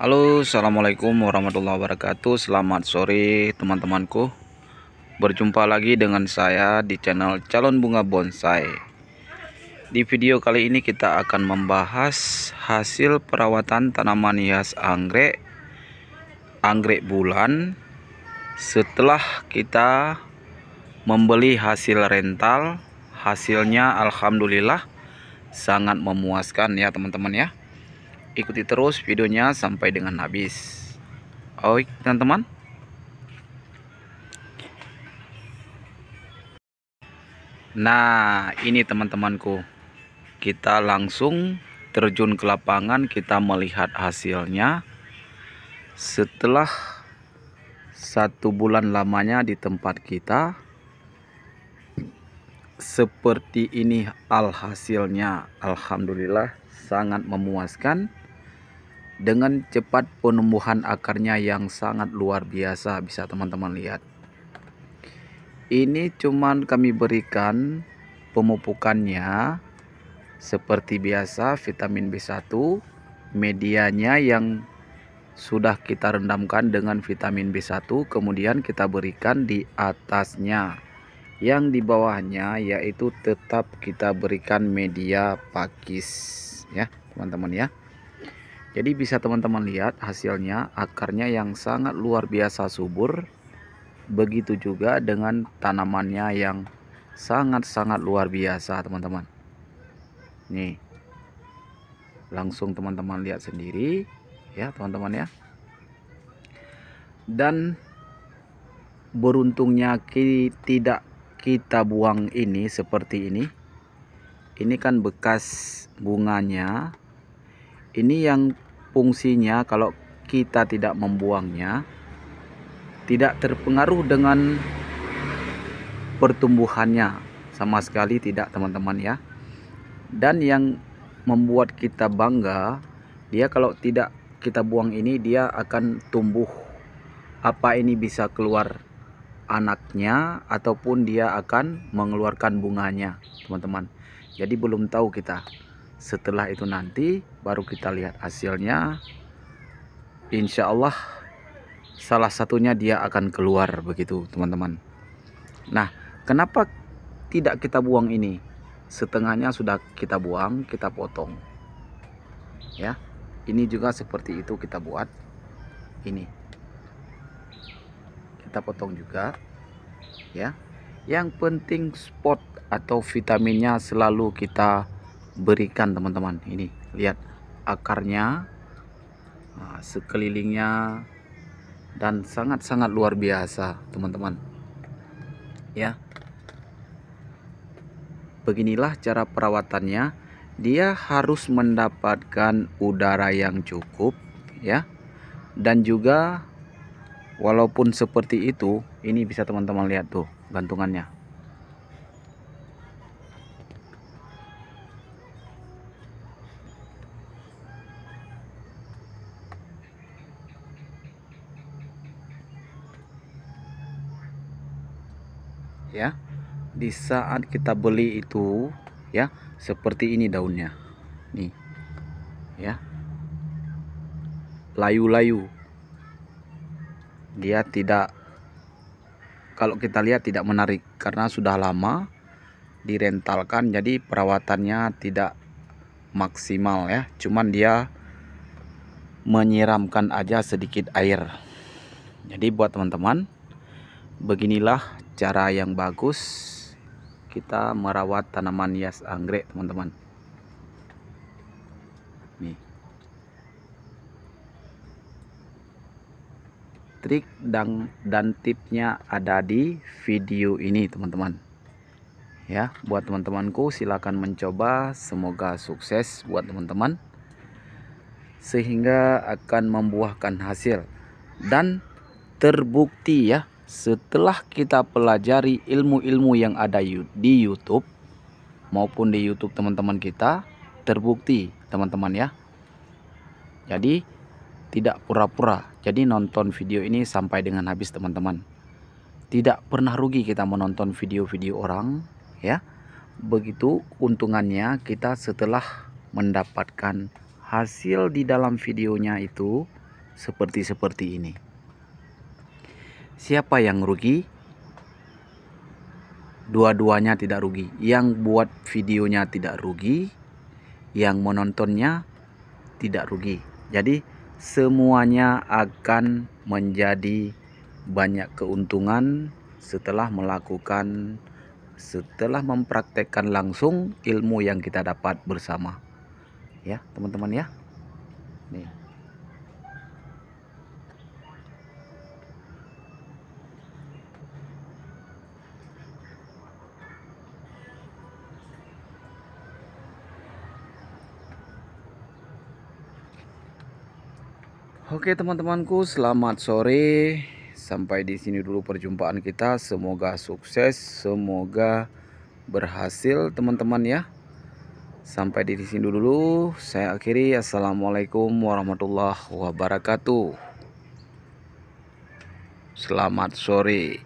Halo assalamualaikum warahmatullahi wabarakatuh Selamat sore teman-temanku Berjumpa lagi dengan saya di channel calon bunga bonsai Di video kali ini kita akan membahas Hasil perawatan tanaman hias anggrek Anggrek bulan Setelah kita membeli hasil rental Hasilnya Alhamdulillah sangat memuaskan ya teman-teman ya ikuti terus videonya sampai dengan habis oke teman-teman nah ini teman-temanku kita langsung terjun ke lapangan kita melihat hasilnya setelah satu bulan lamanya di tempat kita seperti ini alhasilnya Alhamdulillah sangat memuaskan dengan cepat penumbuhan akarnya yang sangat luar biasa bisa teman-teman lihat ini cuman kami berikan pemupukannya seperti biasa vitamin B1 medianya yang sudah kita rendamkan dengan vitamin B1 kemudian kita berikan di atasnya yang di bawahnya yaitu tetap kita berikan media pakis ya teman-teman ya jadi bisa teman-teman lihat hasilnya akarnya yang sangat luar biasa subur. Begitu juga dengan tanamannya yang sangat-sangat luar biasa teman-teman. Nih. Langsung teman-teman lihat sendiri ya teman-teman ya. Dan beruntungnya kita tidak kita buang ini seperti ini. Ini kan bekas bunganya ini yang fungsinya kalau kita tidak membuangnya tidak terpengaruh dengan pertumbuhannya sama sekali tidak teman-teman ya dan yang membuat kita bangga dia kalau tidak kita buang ini dia akan tumbuh apa ini bisa keluar anaknya ataupun dia akan mengeluarkan bunganya teman-teman jadi belum tahu kita setelah itu nanti baru kita lihat hasilnya insya Allah salah satunya dia akan keluar begitu teman-teman nah kenapa tidak kita buang ini setengahnya sudah kita buang kita potong ya ini juga seperti itu kita buat ini kita potong juga ya yang penting spot atau vitaminnya selalu kita berikan teman-teman ini lihat akarnya ah, sekelilingnya dan sangat-sangat luar biasa teman-teman ya beginilah cara perawatannya dia harus mendapatkan udara yang cukup ya dan juga walaupun seperti itu ini bisa teman-teman lihat tuh gantungannya ya di saat kita beli itu ya seperti ini daunnya nih ya layu-layu dia tidak kalau kita lihat tidak menarik karena sudah lama direntalkan jadi perawatannya tidak maksimal ya cuman dia menyiramkan aja sedikit air jadi buat teman-teman beginilah cara yang bagus kita merawat tanaman hias anggrek teman-teman nih trik dan dan tipnya ada di video ini teman-teman ya buat teman-temanku silahkan mencoba semoga sukses buat teman-teman sehingga akan membuahkan hasil dan terbukti ya setelah kita pelajari ilmu-ilmu yang ada di YouTube maupun di YouTube teman-teman kita terbukti teman-teman ya jadi tidak pura-pura jadi nonton video ini sampai dengan habis teman-teman tidak pernah rugi kita menonton video-video orang ya begitu untungannya kita setelah mendapatkan hasil di dalam videonya itu seperti seperti ini Siapa yang rugi? Dua-duanya tidak rugi. Yang buat videonya tidak rugi, yang menontonnya tidak rugi. Jadi semuanya akan menjadi banyak keuntungan setelah melakukan setelah mempraktekkan langsung ilmu yang kita dapat bersama. Ya, teman-teman ya. Nih. Oke teman-temanku, selamat sore. Sampai di sini dulu perjumpaan kita. Semoga sukses, semoga berhasil teman-teman ya. Sampai di sini dulu. Saya akhiri. Assalamualaikum warahmatullahi wabarakatuh. Selamat sore.